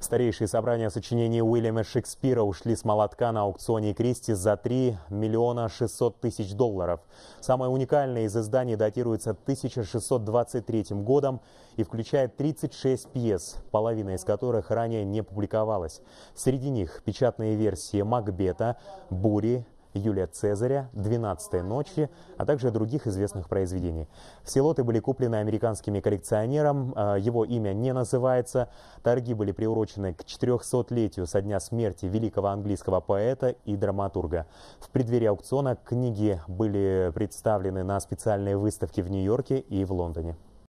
Старейшие собрания сочинений Уильяма Шекспира ушли с молотка на аукционе Кристи за 3 миллиона 600 тысяч долларов. Самое уникальное из изданий датируется 1623 годом и включает 36 пьес, половина из которых ранее не публиковалась. Среди них печатные версии «Макбета», «Бури», Юлия Цезаря, «Двенадцатой ночи», а также других известных произведений. Все лоты были куплены американскими коллекционером, а, его имя не называется. Торги были приурочены к 400-летию со дня смерти великого английского поэта и драматурга. В преддверии аукциона книги были представлены на специальной выставке в Нью-Йорке и в Лондоне.